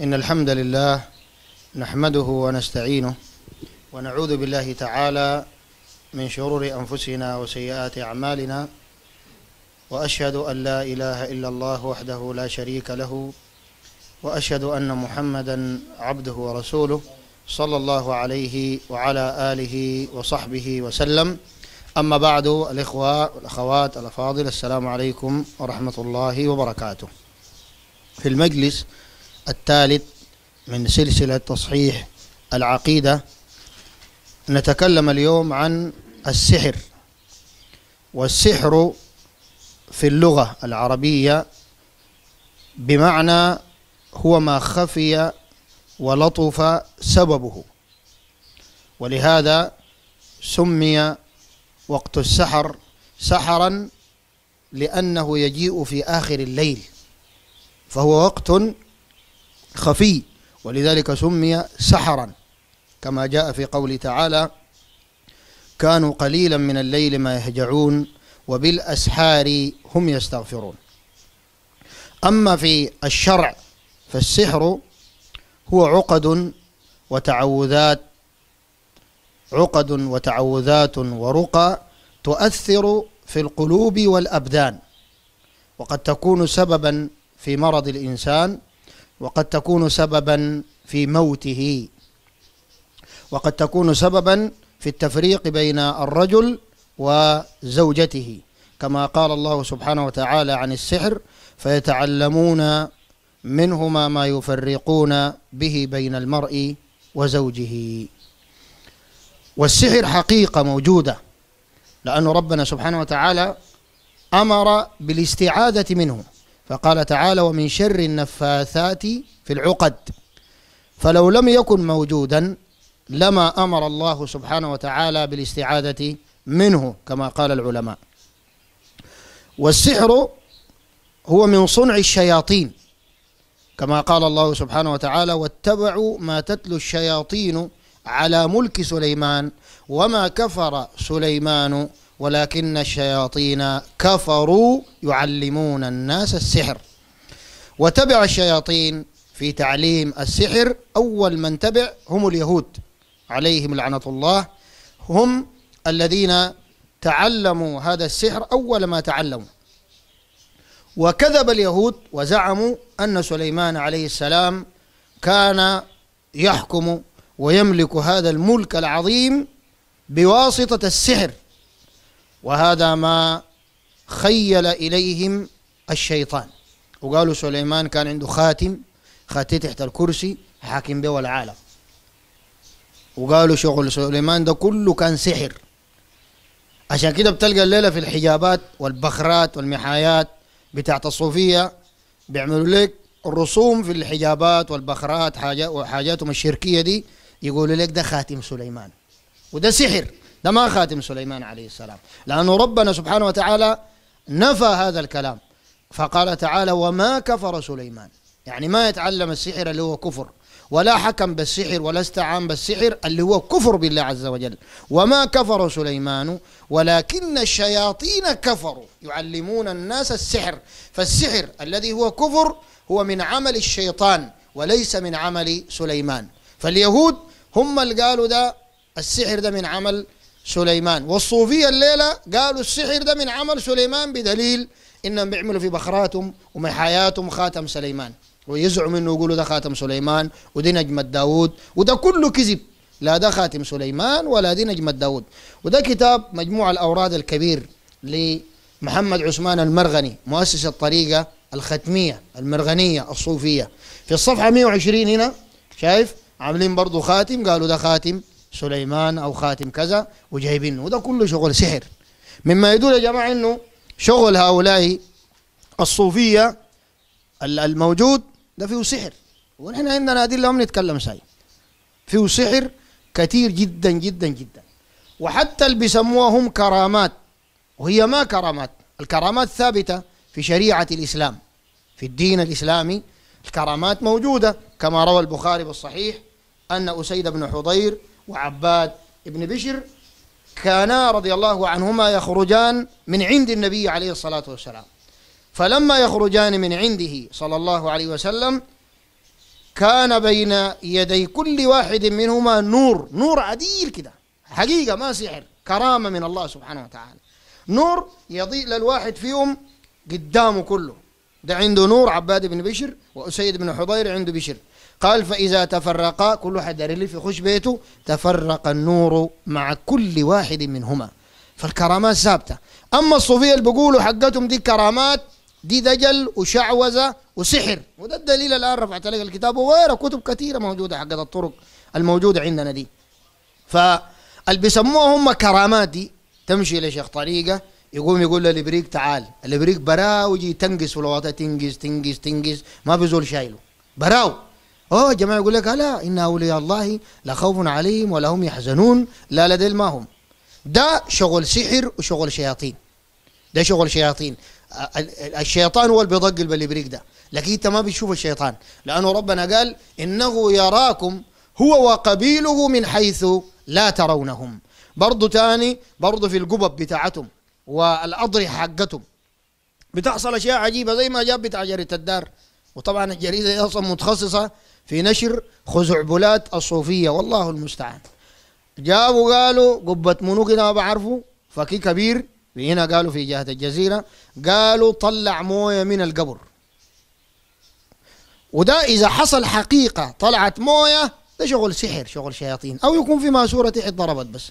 إن الحمد لله نحمده ونستعينه ونعوذ بالله تعالى من شرور أنفسنا وسيئات أعمالنا وأشهد أن لا إله إلا الله وحده لا شريك له وأشهد أن محمدا عبده ورسوله صلى الله عليه وعلى آله وصحبه وسلم أما بعد الإخوة والأخوات الأفاضل السلام عليكم ورحمة الله وبركاته في المجلس الثالث من سلسلة تصحيح العقيدة نتكلم اليوم عن السحر والسحر في اللغة العربية بمعنى هو ما خفي ولطف سببه ولهذا سمي وقت السحر سحرا لأنه يجيء في آخر الليل فهو وقت خفي ولذلك سمي سحرا كما جاء في قوله تعالى كانوا قليلا من الليل ما يهجعون وبالأسحار هم يستغفرون أما في الشرع فالسحر هو عقد وتعوذات عقد وتعوذات ورقى تؤثر في القلوب والأبدان وقد تكون سببا في مرض الإنسان وقد تكون سببا في موته وقد تكون سببا في التفريق بين الرجل وزوجته كما قال الله سبحانه وتعالى عن السحر فيتعلمون منهما ما يفرقون به بين المرء وزوجه والسحر حقيقة موجودة لأن ربنا سبحانه وتعالى أمر بالاستعاذة منه فقال تعالى ومن شر النفاثات في العقد فلو لم يكن موجودا لما أمر الله سبحانه وتعالى بالاستعادة منه كما قال العلماء والسحر هو من صنع الشياطين كما قال الله سبحانه وتعالى واتبعوا ما تتلو الشياطين على ملك سليمان وما كفر سليمان ولكن الشياطين كفروا يعلمون الناس السحر وتبع الشياطين في تعليم السحر أول من تبع هم اليهود عليهم لعنة الله هم الذين تعلموا هذا السحر أول ما تعلموا وكذب اليهود وزعموا أن سليمان عليه السلام كان يحكم ويملك هذا الملك العظيم بواسطة السحر وهذا ما خيل إليهم الشيطان وقالوا سليمان كان عنده خاتم خاتم تحت الكرسي حاكم به العالم وقالوا شغل سليمان ده كله كان سحر عشان كده بتلقى الليلة في الحجابات والبخرات والمحايات بتاعت الصوفية بيعملوا لك الرسوم في الحجابات والبخرات حاجات وحاجاتهم الشركية دي يقولوا لك ده خاتم سليمان وده سحر ده ما خاتم سليمان عليه السلام لأنه ربنا سبحانه وتعالى نفى هذا الكلام فقال تعالى وما كفر سليمان يعني ما يتعلم السحر اللي هو كفر ولا حكم بالسحر ولا استعان بالسحر اللي هو كفر بالله عز وجل وما كفر سليمان ولكن الشياطين كفروا يعلمون الناس السحر فالسحر الذي هو كفر هو من عمل الشيطان وليس من عمل سليمان فاليهود هم اللي قالوا ده السحر ده من عمل سليمان والصوفية الليلة قالوا السحر ده من عمل سليمان بدليل إنهم بيعملوا في بخراتهم ومحاياتهم خاتم سليمان ويزعم إنه يقولوا ده خاتم سليمان ودي نجمة داود وده كله كذب لا ده خاتم سليمان ولا دي نجمة داود وده كتاب مجموع الأوراد الكبير لمحمد عثمان المرغني مؤسس الطريقة الختمية المرغنية الصوفية في الصفحة 120 هنا شايف عاملين برضو خاتم قالوا ده خاتم سليمان او خاتم كذا وجايبينه وده كله شغل سحر مما يدل يا جماعه انه شغل هؤلاء الصوفيه الموجود ده فيه سحر ونحن عندنا ادله ما نتكلم ساي فيه سحر كثير جدا جدا جدا وحتى اللي بيسموها هم كرامات وهي ما كرامات الكرامات ثابته في شريعه الاسلام في الدين الاسلامي الكرامات موجوده كما روى البخاري بالصحيح ان اسيد بن حضير وعباد بن بشر كانا رضي الله عنهما يخرجان من عند النبي عليه الصلاة والسلام فلما يخرجان من عنده صلى الله عليه وسلم كان بين يدي كل واحد منهما نور نور عديل كده حقيقة ما سحر كرامة من الله سبحانه وتعالى نور يضيء للواحد فيهم قدامه كله ده عنده نور عباد بن بشر وأسيد بن حضير عنده بشر قال فإذا تفرقا كل واحد داري في خش بيته تفرق النور مع كل واحد منهما فالكرامات ثابتة أما الصوفية اللي بيقولوا حقتهم دي كرامات دي دجل وشعوذة وسحر وده الدليل الآن رفعت لك الكتاب وغيره كتب كثيرة موجودة حقت الطرق الموجودة عندنا دي فاللي بيسموها هم كرامات دي تمشي لشيخ طريقة يقوم يقول للبريك تعال البريك براوي يجي تنقص في تنقص تنقص تنقص ما بيزول شايله براوي اه جماعة يقول لك لا إن أولياء الله لا خوف عليهم ولا هم يحزنون لا لديهم ما هم ده شغل سحر وشغل شياطين ده شغل شياطين الشيطان هو اللي بيضق البليبريك ده لكن انت ما بتشوف الشيطان لانه ربنا قال انه يراكم هو وقبيله من حيث لا ترونهم برضه تاني برضه في القبب بتاعتهم والاضرحه حقتهم بتحصل اشياء عجيبه زي ما جاب بتاع جريده الدار وطبعا الجريده اصلا متخصصه في نشر خزعبلات الصوفية والله المستعان جابوا قالوا قبة منو كده ما بعرفه فكي كبير في هنا قالوا في جهة الجزيرة قالوا طلع موية من القبر وده إذا حصل حقيقة طلعت موية ده شغل سحر شغل شياطين أو يكون في ماسورة تحت ضربت بس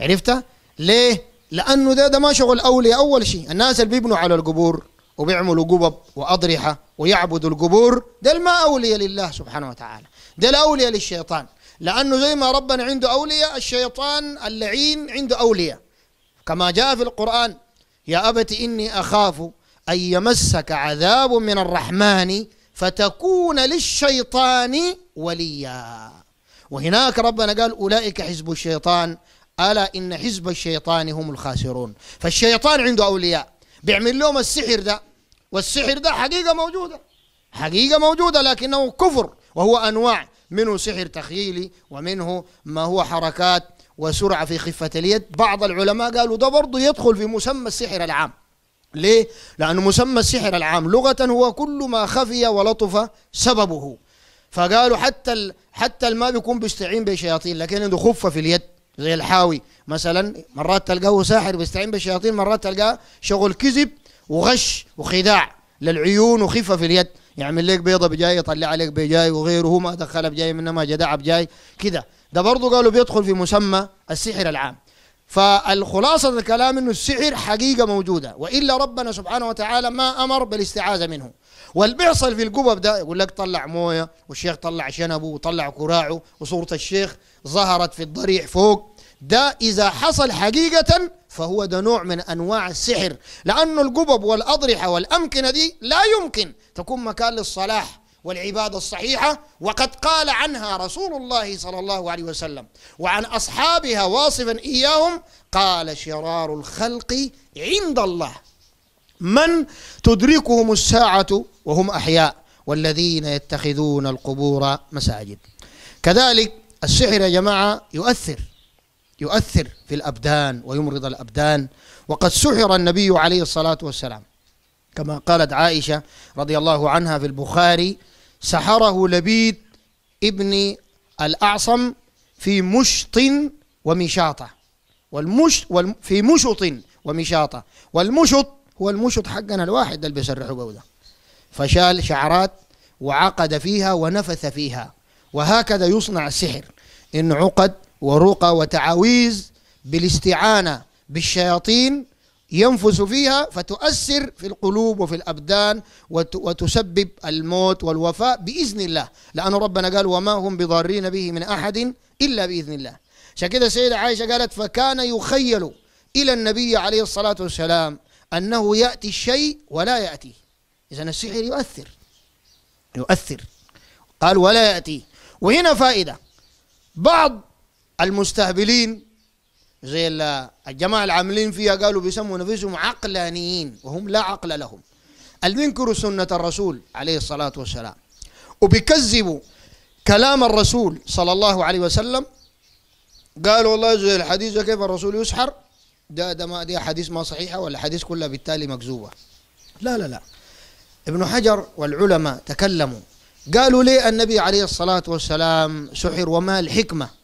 عرفتها؟ ليه؟ لأنه ده ده ما شغل أولي أول شيء الناس اللي بيبنوا على القبور وبيعملوا قبب وأضرحة ويعبدوا القبور ده ما أولياء لله سبحانه وتعالى ده أولياء للشيطان لأنه زي ما ربنا عنده أولياء الشيطان اللعين عنده أولياء كما جاء في القرآن يا أبت إني أخاف أن يمسك عذاب من الرحمن فتكون للشيطان وليا وهناك ربنا قال أولئك حزب الشيطان ألا إن حزب الشيطان هم الخاسرون فالشيطان عنده أولياء بيعمل لهم السحر ده والسحر ده حقيقة موجودة حقيقة موجودة لكنه كفر وهو أنواع منه سحر تخيلي ومنه ما هو حركات وسرعة في خفة اليد بعض العلماء قالوا ده برضه يدخل في مسمى السحر العام ليه؟ لأنه مسمى السحر العام لغة هو كل ما خفي ولطف سببه فقالوا حتى ال... حتى ما بيكون بيستعين بشياطين لكن عنده خفة في اليد زي الحاوي مثلا مرات تلقاه ساحر بيستعين بالشياطين مرات تلقاه شغل كذب وغش وخداع للعيون وخفه في اليد يعمل لك بيضه بجاي يطلع لك بجاي وغيره ما دخلها بجاي منما جدع بجاي كده ده برضه قالوا بيدخل في مسمى السحر العام فالخلاصة الكلام انه السحر حقيقة موجودة وإلا ربنا سبحانه وتعالى ما أمر بالاستعاذة منه والبعصل في القبب ده يقول لك طلع موية والشيخ طلع شنبه وطلع كراعه وصورة الشيخ ظهرت في الضريح فوق ده إذا حصل حقيقة فهو ده نوع من أنواع السحر لأن القبب والأضرحة والأمكنة دي لا يمكن تكون مكان للصلاح والعبادة الصحيحة وقد قال عنها رسول الله صلى الله عليه وسلم وعن أصحابها واصفا إياهم قال شرار الخلق عند الله من تدركهم الساعة وهم أحياء والذين يتخذون القبور مساجد كذلك السحر يا جماعة يؤثر يؤثر في الأبدان ويمرض الأبدان وقد سحر النبي عليه الصلاة والسلام كما قالت عائشة رضي الله عنها في البخاري سحره لبيد ابن الأعصم في مشط ومشاطة والمش في مشط ومشاطة والمشط هو المشط حقنا الواحد اللي بيسرحوا به ده فشال شعرات وعقد فيها ونفث فيها وهكذا يصنع السحر إن عقد ورقى وتعاويذ بالاستعانة بالشياطين ينفس فيها فتؤثر في القلوب وفي الأبدان وتسبب الموت والوفاء بإذن الله لأن ربنا قال وما هم بضارين به من أحد إلا بإذن الله عشان كده السيدة عائشة قالت فكان يخيل إلى النبي عليه الصلاة والسلام أنه يأتي الشيء ولا يأتي إذا السحر يؤثر يؤثر قال ولا يأتي وهنا فائدة بعض المستهبلين زي الجماعة العاملين فيها قالوا بيسموا نفسهم عقلانيين وهم لا عقل لهم اللي سنة الرسول عليه الصلاة والسلام وبيكذبوا كلام الرسول صلى الله عليه وسلم قالوا والله زي الحديث كيف الرسول يسحر ده ده ما دي حديث ما صحيحة ولا حديث كلها بالتالي مكذوبة لا لا لا ابن حجر والعلماء تكلموا قالوا ليه النبي عليه الصلاة والسلام سحر وما الحكمة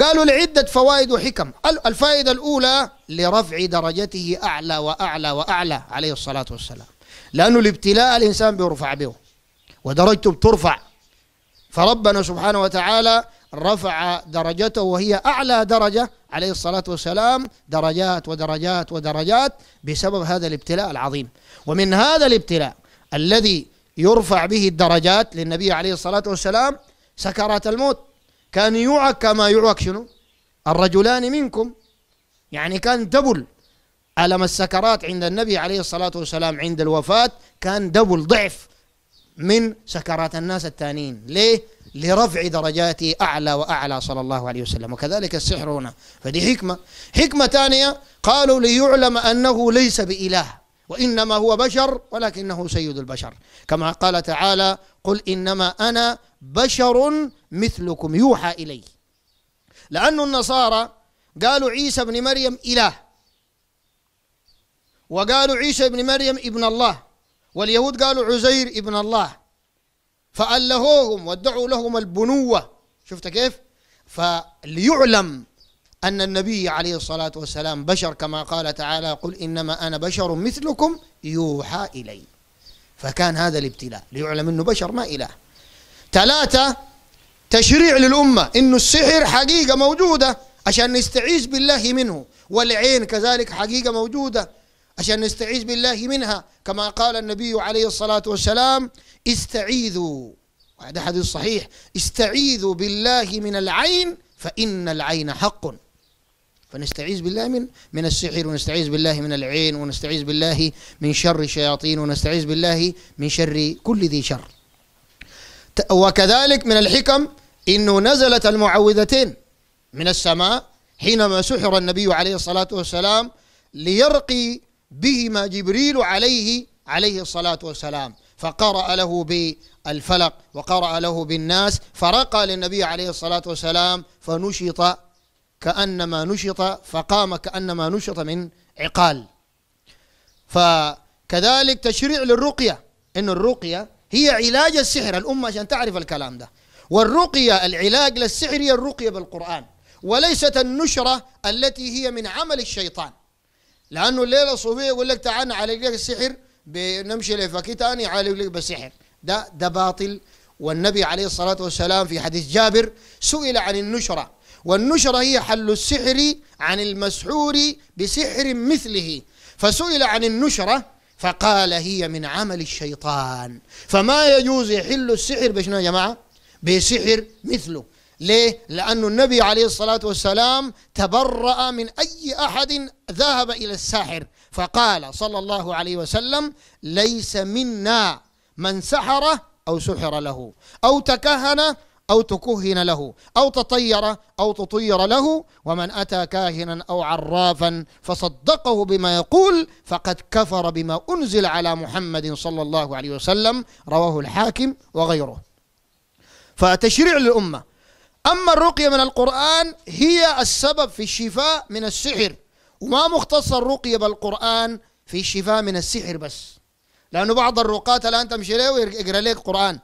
قالوا لعدة فوائد وحكم الفائدة الأولى لرفع درجته أعلى وأعلى وأعلى عليه الصلاة والسلام لأنه الابتلاء الإنسان بيرفع به ودرجته بترفع فربنا سبحانه وتعالى رفع درجته وهي أعلى درجة عليه الصلاة والسلام درجات ودرجات ودرجات بسبب هذا الابتلاء العظيم ومن هذا الابتلاء الذي يرفع به الدرجات للنبي عليه الصلاة والسلام سكرات الموت كان يوعك كما يوعك شنو الرجلان منكم يعني كان دبل ألم السكرات عند النبي عليه الصلاة والسلام عند الوفاة كان دبل ضعف من سكرات الناس الثانيين ليه؟ لرفع درجاته أعلى وأعلى صلى الله عليه وسلم وكذلك السحر هنا فدي حكمة حكمة ثانية قالوا ليعلم أنه ليس بإله وإنما هو بشر ولكنه سيد البشر كما قال تعالى قل إنما أنا بشر مثلكم يوحى إليه لأن النصارى قالوا عيسى بن مريم إله وقالوا عيسى بن مريم ابن الله واليهود قالوا عزير ابن الله فألهوهم وادعوا لهم البنوة شفت كيف فليعلم أن النبي عليه الصلاة والسلام بشر كما قال تعالى قل إنما أنا بشر مثلكم يوحى إلي فكان هذا الابتلاء ليعلم أنه بشر ما إله ثلاثة تشريع للأمة إنه السحر حقيقة موجودة عشان نستعيذ بالله منه والعين كذلك حقيقة موجودة عشان نستعيذ بالله منها كما قال النبي عليه الصلاة والسلام استعيذوا وهذا حديث صحيح استعيذوا بالله من العين فإن العين حق فنستعيذ بالله من من السحر ونستعيذ بالله من العين ونستعيذ بالله من شر الشياطين ونستعيذ بالله من شر كل ذي شر وكذلك من الحكم إنه نزلت المعوذتين من السماء حينما سحر النبي عليه الصلاة والسلام ليرقي بهما جبريل عليه عليه الصلاة والسلام فقرأ له بالفلق وقرأ له بالناس فرقى للنبي عليه الصلاة والسلام فنشط كأنما نشط فقام كأنما نشط من عقال فكذلك تشريع للرقية إن الرقية هي علاج السحر الأمة عشان تعرف الكلام ده والرقية العلاج للسحر هي الرقية بالقرآن وليست النشرة التي هي من عمل الشيطان لأنه الليلة الصوفية يقول لك تعال نعالج لك السحر بنمشي لفكي تاني يعالج لك بالسحر ده ده باطل والنبي عليه الصلاة والسلام في حديث جابر سئل عن النشرة والنشرة هي حل السحر عن المسحور بسحر مثله فسئل عن النشرة فقال هي من عمل الشيطان فما يجوز يحل السحر بشنو يا جماعة بسحر مثله ليه؟ لأن النبي عليه الصلاة والسلام تبرأ من أي أحد ذهب إلى الساحر فقال صلى الله عليه وسلم ليس منا من سحر أو سحر له أو تكهن أو تكهن له أو تطير أو تطير له ومن أتى كاهنا أو عرافا فصدقه بما يقول فقد كفر بما أنزل على محمد صلى الله عليه وسلم رواه الحاكم وغيره فتشريع للأمة أما الرقية من القرآن هي السبب في الشفاء من السحر وما مختص الرقية بالقرآن في الشفاء من السحر بس لأنه بعض الرقاة الآن تمشي له ويقرأ لك قرآن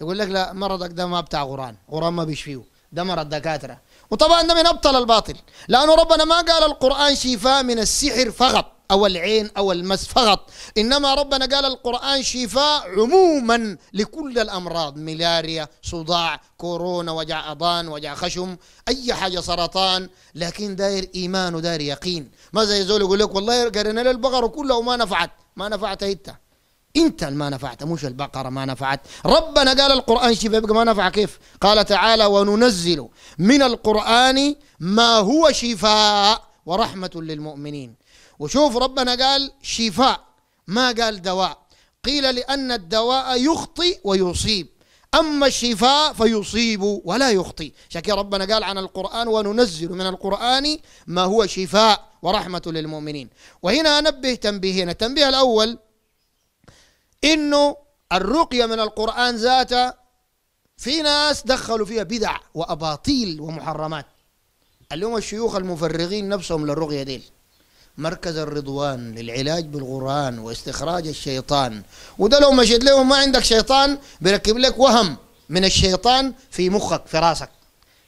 يقول لك لا مرضك ده ما بتاع قرآن قرآن ما بيشفيه ده مرض دكاترة وطبعا ده من أبطل الباطل لأنه ربنا ما قال القرآن شفاء من السحر فقط أو العين أو المس فقط إنما ربنا قال القرآن شفاء عموما لكل الأمراض ملاريا صداع كورونا وجع أضان وجع خشم أي حاجة سرطان لكن داير إيمان وداير يقين ما زي زول يقول لك والله قرنا للبقر كلها وما نفعت ما نفعت أنت انت ما نفعت مش البقره ما نفعت ربنا قال القران شفاء يبقى ما نفع كيف قال تعالى وننزل من القران ما هو شفاء ورحمه للمؤمنين وشوف ربنا قال شفاء ما قال دواء قيل لأن الدواء يخطي ويصيب أما الشفاء فيصيب ولا يخطي شكي ربنا قال عن القرآن وننزل من القرآن ما هو شفاء ورحمة للمؤمنين وهنا أنبه تنبيهين التنبيه الأول إنه الرقية من القرآن ذاته في ناس دخلوا فيها بدع وأباطيل ومحرمات اليوم الشيوخ المفرغين نفسهم للرقية ديل مركز الرضوان للعلاج بالقرآن واستخراج الشيطان وده لو مشيت له ما عندك شيطان بيركب لك وهم من الشيطان في مخك في راسك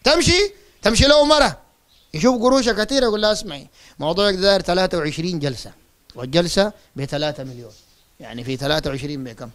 تمشي تمشي له مرة يشوف قروشة كثيرة يقول لها اسمعي موضوعك ده داير 23 جلسة والجلسة ب 3 مليون يعني في 23 بكم؟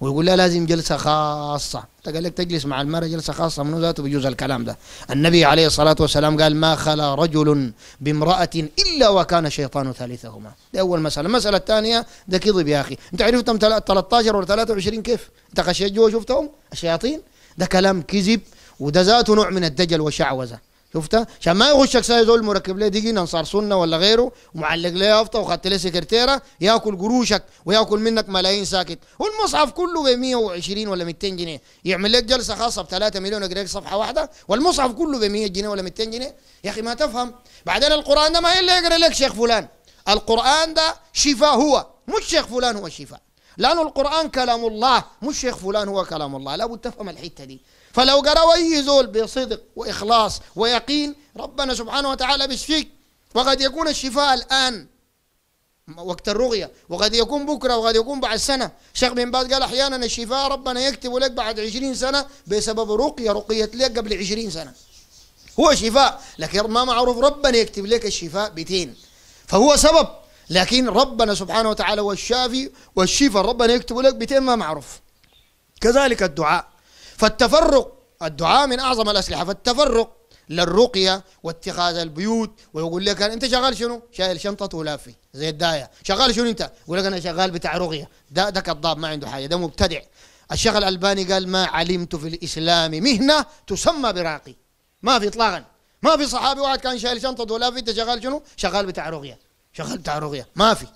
ويقول لا لازم جلسه خاصه انت قال لك تجلس مع المراه جلسه خاصه منو ذاته بيجوز الكلام ده النبي عليه الصلاه والسلام قال ما خلا رجل بامراه الا وكان شيطان ثالثهما دي اول مساله المساله الثانيه ده كذب يا اخي انت عرفتهم 13 ولا 23 كيف انت خشيت جوا شفتهم الشياطين ده كلام كذب وده ذاته نوع من الدجل وشعوذه شفتها عشان ما يغشك ساي زول مركب ليه دي انصار سنه ولا غيره ومعلق ليه يافطه وخدت ليه سكرتيره ياكل قروشك وياكل منك ملايين ساكت والمصحف كله ب 120 ولا 200 جنيه يعمل لك جلسه خاصه ب 3 مليون يقرا صفحه واحده والمصحف كله ب 100 جنيه ولا 200 جنيه يا اخي ما تفهم بعدين القران ده ما هي اللي يقرا لك شيخ فلان القران ده شفاء هو مش شيخ فلان هو الشفاء لانه القرآن كلام الله مش شيخ فلان هو كلام الله لابد تفهم الحتة دي فلو اي زول بصدق وإخلاص ويقين ربنا سبحانه وتعالى بيشفيك وقد يكون الشفاء الآن وقت الرقية وقد يكون بكرة وقد يكون بعد سنة شيخ بن باز قال أحيانا الشفاء ربنا يكتب لك بعد عشرين سنة بسبب رقية رقيت لك قبل عشرين سنة هو شفاء لكن ما معروف ربنا يكتب لك الشفاء بتين فهو سبب لكن ربنا سبحانه وتعالى هو الشافي والشفاء ربنا يكتب لك بتين ما معروف كذلك الدعاء فالتفرق الدعاء من أعظم الأسلحة فالتفرق للرقية واتخاذ البيوت ويقول لك أنت شغال شنو؟ شايل شنطة ولافي زي الداية شغال شنو أنت؟ يقول لك أنا شغال بتاع رقية ده ده كذاب ما عنده حاجة ده مبتدع الشيخ الألباني قال ما علمت في الإسلام مهنة تسمى براقي ما في إطلاقا ما في صحابي واحد كان شايل شنطة ولافي أنت شغال شنو؟ شغال بتاع رقية شغال بتاع رقية ما في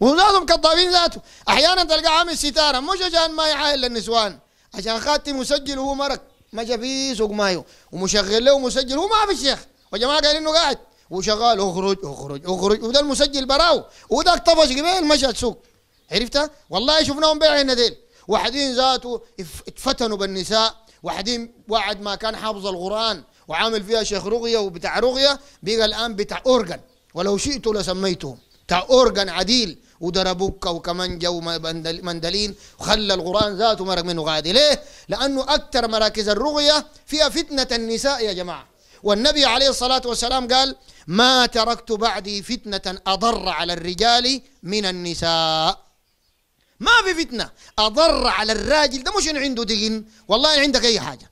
وذاتهم كذابين ذاته احيانا تلقى عامل ستاره مش عشان ما يعاين للنسوان عشان خاتي مسجل وهو مرق ما جا فيه سوق مايو ومشغل له مسجل هو ما في الشيخ وجماعه قال انه قاعد وشغال اخرج اخرج اخرج وده المسجل براو وده طفش قبيل مشى السوق عرفتها والله شفناهم بيع هنا واحدين ذاته اتفتنوا بالنساء واحدين واحد ما كان حافظ القران وعامل فيها شيخ رقيه وبتاع رقيه بقى الان بتاع اورجن ولو شئت لسميته بتاع اورجن عديل وضرى بكة ومندلين وخلى القرآن ذاته مرق منه غادي ليه؟ لأنه أكثر مراكز الرغية فيها فتنة النساء يا جماعة والنبي عليه الصلاة والسلام قال ما تركت بعدي فتنة أضر على الرجال من النساء ما في فتنة أضر على الراجل ده مش إن عنده دين والله إن عندك أي حاجة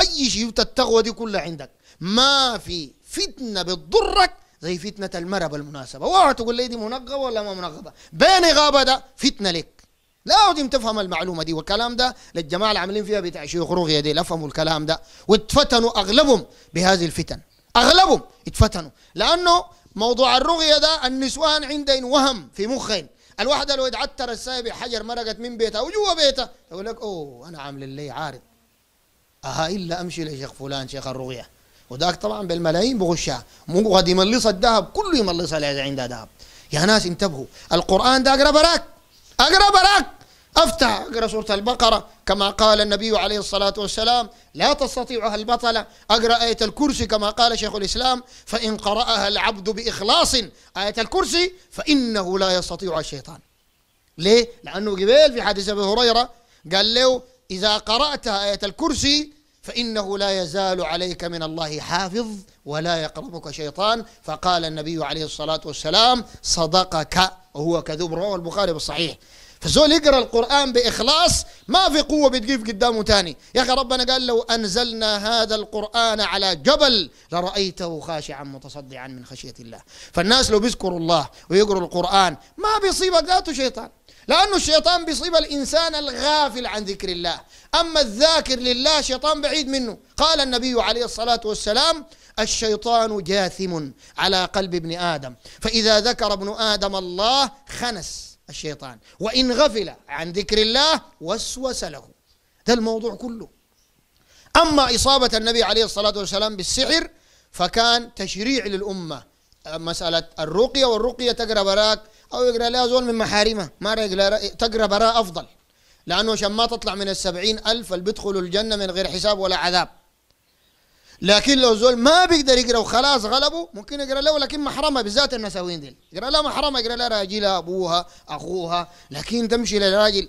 أي شيء التغوى دي كلها عندك ما في فتنة بتضرك زي فتنة المرأة بالمناسبة اوعى تقول لي دي منقبة ولا ما منقبة بين غابة ده فتنة لك لازم تفهم المعلومة دي والكلام ده للجماعة اللي عاملين فيها بتاع شيوخ رغية دي لفهموا الكلام ده واتفتنوا أغلبهم بهذه الفتن أغلبهم اتفتنوا لأنه موضوع الرغية ده النسوان عندهن وهم في مخهن الواحدة لو اتعتر السايب حجر مرقت من بيتها وجوا بيتها يقول لك أوه أنا عامل لي عارض أها إلا أمشي لشيخ فلان شيخ الرغية وذاك طبعا بالملايين بغشها مو غادي يملص الذهب كله يملصها اللي عندها ذهب يا ناس انتبهوا القران ده اقرا براك اقرا براك افتح اقرا سوره البقره كما قال النبي عليه الصلاه والسلام لا تستطيعها البطله اقرا ايه الكرسي كما قال شيخ الاسلام فان قراها العبد باخلاص ايه الكرسي فانه لا يستطيع الشيطان ليه؟ لانه قبيل في حديث ابي هريره قال له اذا قرات ايه الكرسي فإنه لا يزال عليك من الله حافظ ولا يقربك شيطان فقال النبي عليه الصلاة والسلام صدقك وهو كذوب رواه البخاري بالصحيح فزول يقرا القران باخلاص ما في قوه بتقيف قدامه تاني يا اخي ربنا قال لو انزلنا هذا القران على جبل لرايته خاشعا متصدعا من خشيه الله فالناس لو بيذكروا الله ويقرأوا القران ما بيصيبك ذاته شيطان لأنه الشيطان بيصيب الإنسان الغافل عن ذكر الله أما الذاكر لله شيطان بعيد منه قال النبي عليه الصلاة والسلام الشيطان جاثم على قلب ابن آدم فإذا ذكر ابن آدم الله خنس الشيطان وإن غفل عن ذكر الله وسوس له ده الموضوع كله أما إصابة النبي عليه الصلاة والسلام بالسحر فكان تشريع للأمة مسألة الرقية والرقية تقرأ براك او يقرا لها زول من محارمها ما تقرا براء افضل لانه عشان ما تطلع من السبعين الف اللي بيدخلوا الجنه من غير حساب ولا عذاب لكن لو زول ما بيقدر يقرا وخلاص غلبه ممكن يقرا له لكن محرمه بالذات النساوين دي يقرا لها محرمه يقرا لها راجلها ابوها اخوها لكن تمشي للراجل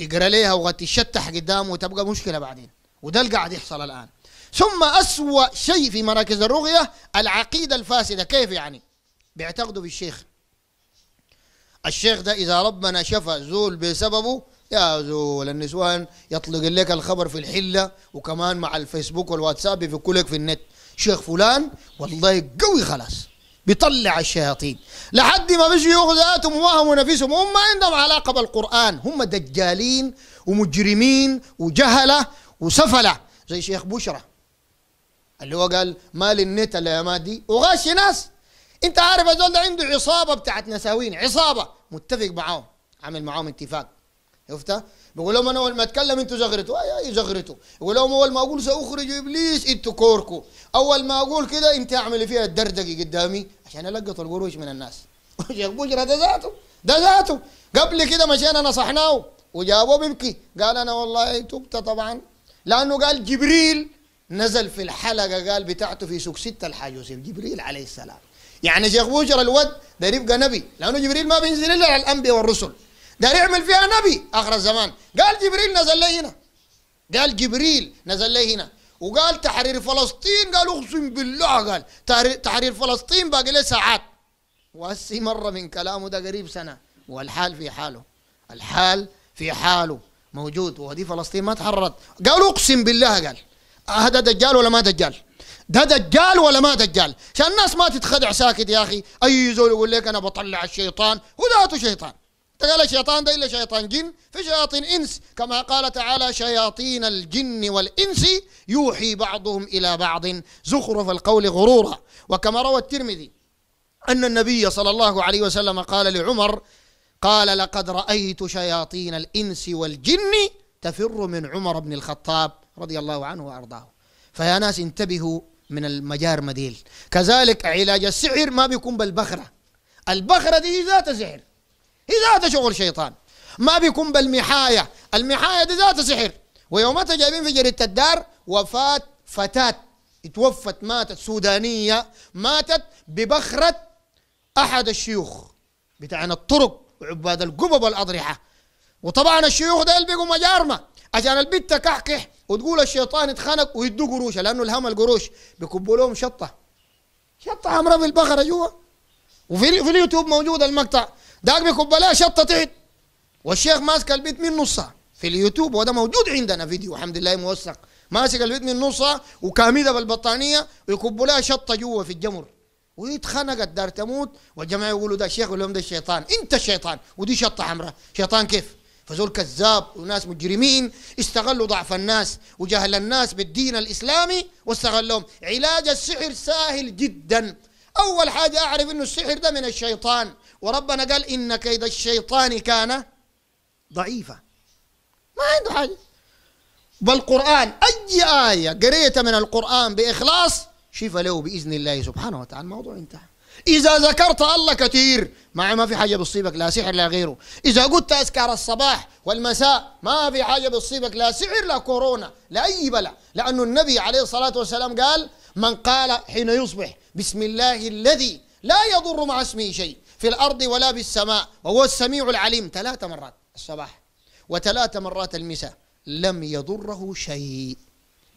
يقرا لها وتتشتح قدامه وتبقى مشكله بعدين وده اللي قاعد يحصل الان ثم أسوأ شيء في مراكز الرقية العقيدة الفاسدة كيف يعني بيعتقدوا بالشيخ الشيخ ده إذا ربنا شفى زول بسببه يا زول النسوان يطلق لك الخبر في الحلة وكمان مع الفيسبوك والواتساب كلك في النت شيخ فلان والله قوي خلاص بيطلع الشياطين لحد ما بيجوا ياخذوا اتهم ووهموا نفسهم هم ما عندهم علاقه بالقران هم دجالين ومجرمين وجهله وسفله زي شيخ بشرى اللي هو قال ما للنت الايامات دي وغش ناس انت عارف هذول ده عنده عصابه بتاعت نساوين عصابه متفق معاهم عامل معاهم اتفاق شفتها؟ بقول لهم انا اول ما اتكلم انتوا زغرتوا اي زغرتوا بقول لهم اول ما اقول ساخرج ابليس انتوا كوركو اول ما اقول كده انت اعملي فيها الدردقه قدامي عشان القط القروش من الناس شيخ بجرة ده ذاته ده ذاته قبل كده مشينا نصحناه وجابوه بيبكي قال انا والله تبت طبعا لانه قال جبريل نزل في الحلقه قال بتاعته في سوق سته الحاجوسين جبريل عليه السلام يعني شيخ بوشر الود داير يبقى نبي لانه جبريل ما بينزل الا على الانبياء والرسل داير يعمل فيها نبي اخر الزمان قال جبريل نزل لي هنا قال جبريل نزل لي هنا وقال تحرير فلسطين قال اقسم بالله قال تحرير فلسطين باقي له ساعات وهسي مره من كلامه ده قريب سنه والحال في حاله الحال في حاله موجود ودي فلسطين ما تحررت قال اقسم بالله قال هذا دجال ولا ما دجال ده دجال ولا ما دجال عشان الناس ما تتخدع ساكت يا أخي أي زول يقول لك أنا بطلع الشيطان وذاته شيطان قال الشيطان ده إلا شيطان جن في شياطين إنس كما قال تعالى شياطين الجن والإنس يوحي بعضهم إلى بعض زخرف القول غرورا وكما روى الترمذي أن النبي صلى الله عليه وسلم قال لعمر قال لقد رأيت شياطين الإنس والجن تفر من عمر بن الخطاب رضي الله عنه وأرضاه فيا ناس انتبهوا من المجار مديل كذلك علاج السحر ما بيكون بالبخرة البخرة دي ذات سحر هي ذات شغل شيطان ما بيكون بالمحاية المحاية دي ذات سحر ويومتها جايبين في جريدة الدار وفاة فتاة اتوفت ماتت سودانية ماتت ببخرة أحد الشيوخ بتاعنا الطرق وعباد القبب والأضرحة وطبعا الشيوخ ده بيقوا مجارمة عشان البت تكحكح وتقول الشيطان اتخنق ويدوا قروش لانه الهم القروش بيكبوا لهم شطه شطه حمراء في البقره جوا وفي في اليوتيوب موجود المقطع داك بيكب لها شطه تحت والشيخ ماسك البيت من نصها في اليوتيوب وهذا موجود عندنا فيديو الحمد لله موثق ماسك البيت من نصها وكامده بالبطانيه ويكبوا لها شطه جوا في الجمر ويتخنقت دار تموت والجماعه يقولوا ده الشيخ لهم ده الشيطان انت الشيطان ودي شطه حمراء شيطان كيف فزول كذاب وناس مجرمين استغلوا ضعف الناس وجهل الناس بالدين الإسلامي واستغلهم علاج السحر سهل جدا أول حاجة أعرف أنه السحر ده من الشيطان وربنا قال إن كيد الشيطان كان ضعيفا ما عنده حاجة بالقرآن أي آية قريتها من القرآن بإخلاص شفى له بإذن الله سبحانه وتعالى الموضوع انتهى إذا ذكرت الله كثير مع ما في حاجة بتصيبك لا سحر لا غيره إذا قلت أذكار الصباح والمساء ما في حاجة بتصيبك لا سحر لا كورونا لا أي بلا لأن النبي عليه الصلاة والسلام قال من قال حين يصبح بسم الله الذي لا يضر مع اسمه شيء في الأرض ولا بالسماء وهو السميع العليم ثلاث مرات الصباح وثلاث مرات المساء لم يضره شيء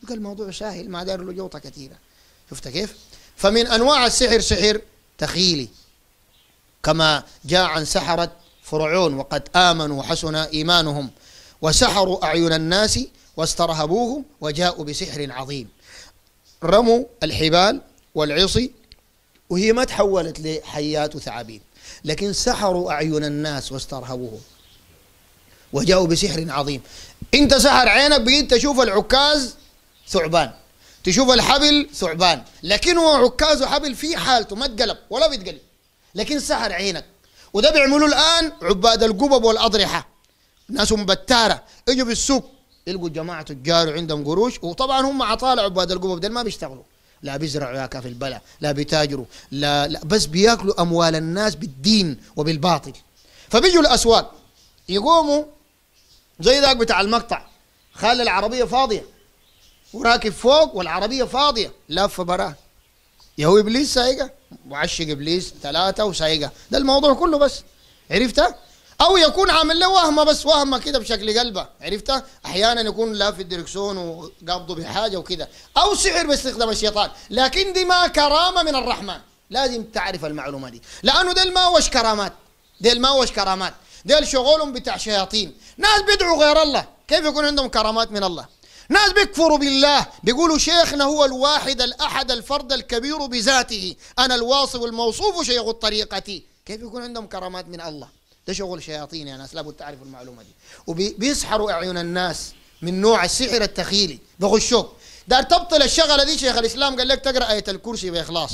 يقول الموضوع سهل ما دار له جوطة كثيرة شفت كيف فمن أنواع السحر سحر تخيلي كما جاء عن سحرة فرعون وقد آمنوا وحسن إيمانهم وسحروا أعين الناس واسترهبوهم وجاءوا بسحر عظيم رموا الحبال والعصي وهي ما تحولت لحيات وثعابين لكن سحروا أعين الناس واسترهبوهم وجاءوا بسحر عظيم انت سحر عينك بقيت تشوف العكاز ثعبان تشوف الحبل ثعبان لكن هو عكاز حبل في حالته ما اتقلب ولا بيتقلب لكن سحر عينك وده بيعملوه الان عباد القبب والاضرحه ناس بتاره اجوا بالسوق يلقوا جماعه تجار عندهم قروش وطبعا هم عطالة عباد القبب ده ما بيشتغلوا لا بيزرعوا ياك في البلا لا بيتاجروا لا, لا بس بياكلوا اموال الناس بالدين وبالباطل فبيجوا الاسواق يقوموا زي ذاك بتاع المقطع خلي العربيه فاضيه وراكب فوق والعربية فاضية لافة براه يا هو إبليس سايقة معشق إبليس ثلاثة وسايقة ده الموضوع كله بس عرفتها أو يكون عامل له وهمة بس وهمة كده بشكل قلبه عرفتها أحيانا يكون لا في الدركسون وقابضه بحاجة وكده أو سحر باستخدام الشيطان لكن دي ما كرامة من الرحمن لازم تعرف المعلومة دي لأنه ديل ما هوش كرامات ديل ما هوش كرامات ديل شغلهم بتاع شياطين ناس بيدعوا غير الله كيف يكون عندهم كرامات من الله ناس بيكفروا بالله بيقولوا شيخنا هو الواحد الأحد الفرد الكبير بذاته أنا الواصف الموصوف شيخ الطريقة كيف يكون عندهم كرامات من الله ده شغل شياطين يا ناس لابد تعرفوا المعلومة دي وبيسحروا أعين الناس من نوع السحر التخيلي بغشوك دار تبطل الشغلة دي شيخ الإسلام قال لك تقرأ آية الكرسي بإخلاص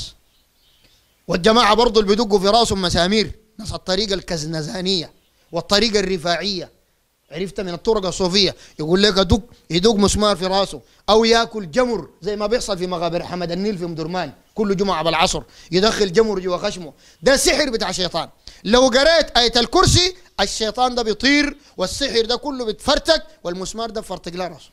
والجماعة برضو اللي بيدقوا في راسهم مسامير ناس الطريقة الكزنزانية والطريقة الرفاعية عرفت من الطرق الصوفيه يقول لك ادق يدق مسمار في راسه او ياكل جمر زي ما بيحصل في مغابر حمد النيل في ام درمان كل جمعه بالعصر يدخل جمر جوا خشمه ده سحر بتاع شيطان لو قريت ايه الكرسي الشيطان ده بيطير والسحر ده كله بتفرتك والمسمار ده فرتك لا راسه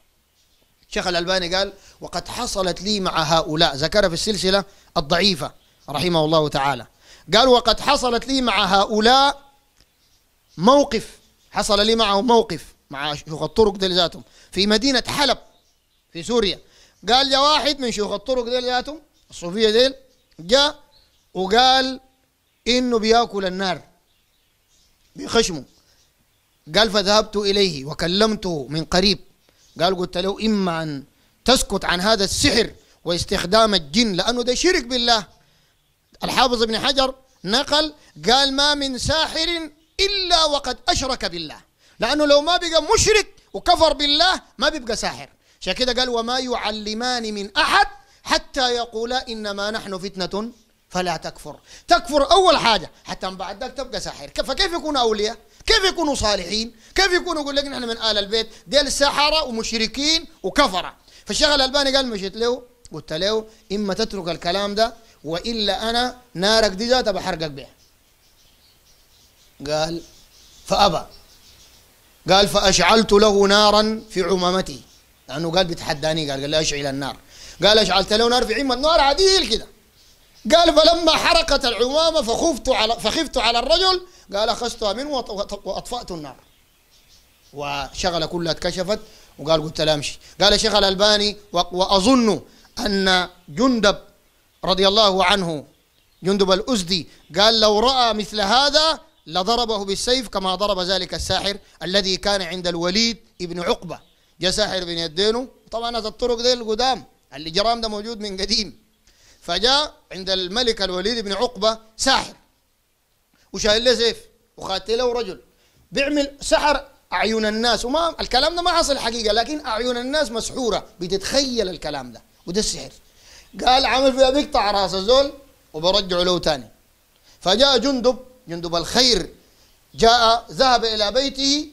الشيخ الالباني قال وقد حصلت لي مع هؤلاء ذكر في السلسله الضعيفه رحمه الله تعالى قال وقد حصلت لي مع هؤلاء موقف حصل لي معه موقف مع شيوخ الطرق ديل ذاتهم في مدينة حلب في سوريا قال يا واحد من شيوخ الطرق ديل ذاتهم الصوفية ديل جاء وقال إنه بياكل النار بخشمه قال فذهبت إليه وكلمته من قريب قال قلت له إما أن تسكت عن هذا السحر واستخدام الجن لأنه ده شرك بالله الحافظ ابن حجر نقل قال ما من ساحر إلا وقد أشرك بالله لأنه لو ما بقى مشرك وكفر بالله ما بيبقى ساحر عشان كده قال وما يعلمان من أحد حتى يقولا إنما نحن فتنة فلا تكفر تكفر أول حاجة حتى من بعد ذلك تبقى ساحر فكيف يكونوا أولياء كيف يكونوا صالحين كيف يكونوا يقول لك نحن من آل البيت ديل سحرة ومشركين وكفرة فالشيخ الألباني قال مشيت له قلت له إما تترك الكلام ده وإلا أنا نارك دي ذات بحرقك بيها قال فأبى قال فأشعلت له نارا في عمامتي لأنه قال بتحداني قال قال لي أشعل النار قال أشعلت له نار في عمامة النار عديل كده قال فلما حرقت العمامة فخفت على فخفت على الرجل قال أخذتها منه وأطفأت النار وشغلة كلها اتكشفت وقال قلت لا امشي قال شيخ الألباني وأظن أن جندب رضي الله عنه جندب الأزدي قال لو رأى مثل هذا لضربه بالسيف كما ضرب ذلك الساحر الذي كان عند الوليد ابن عقبة جاء ساحر بن يدينه طبعا هذا الطرق دي القدام الجرام ده موجود من قديم فجاء عند الملك الوليد بن عقبة ساحر وشايل له سيف وخاتله رجل بيعمل سحر أعين الناس وما الكلام ده ما حصل حقيقة لكن أعين الناس مسحورة بتتخيل الكلام ده وده السحر قال عمل فيها بيقطع راس الزول وبرجعه له تاني فجاء جندب جندب الخير جاء ذهب إلى بيته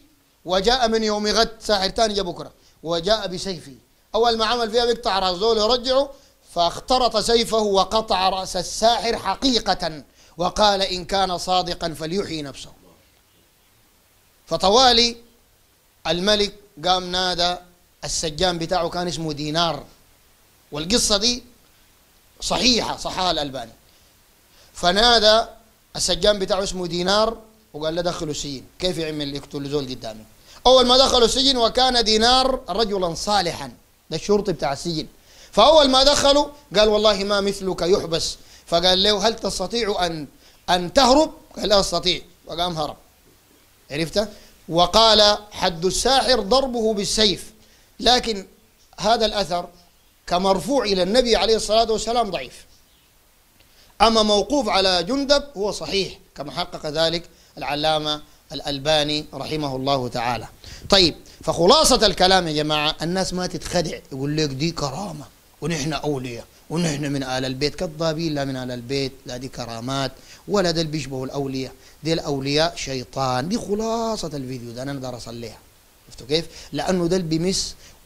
وجاء من يوم غد ساحر ثاني بكرة وجاء بسيفه أول ما عمل فيها بيقطع رأس زول يرجعه فاخترط سيفه وقطع رأس الساحر حقيقة وقال إن كان صادقا فليحيي نفسه فطوالي الملك قام نادى السجان بتاعه كان اسمه دينار والقصة دي صحيحة صحها الألباني فنادى السجان بتاعه اسمه دينار وقال له دخله السجن كيف يعمل يقتل زول قدامه اول ما دخلوا السجن وكان دينار رجلا صالحا ده الشرطي بتاع السجن فاول ما دخلوا قال والله ما مثلك يحبس فقال له هل تستطيع ان ان تهرب قال لا استطيع وقام هرب عرفت وقال حد الساحر ضربه بالسيف لكن هذا الاثر كمرفوع الى النبي عليه الصلاه والسلام ضعيف أما موقوف على جندب هو صحيح كما حقق ذلك العلامة الألباني رحمه الله تعالى طيب فخلاصة الكلام يا جماعة الناس ما تتخدع يقول لك دي كرامة ونحن أولياء ونحن من آل البيت كذابين لا من آل البيت لا دي كرامات ولا دي بيشبهوا الأولياء دي الأولياء شيطان دي خلاصة الفيديو ده أنا أقدر أصليها شفتوا كيف؟ لأنه ده اللي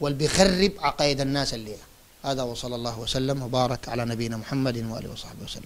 والبيخرب واللي بيخرب عقايد الناس الليلة هذا وصلى الله وسلم وبارك على نبينا محمد وآله وصحبه وسلم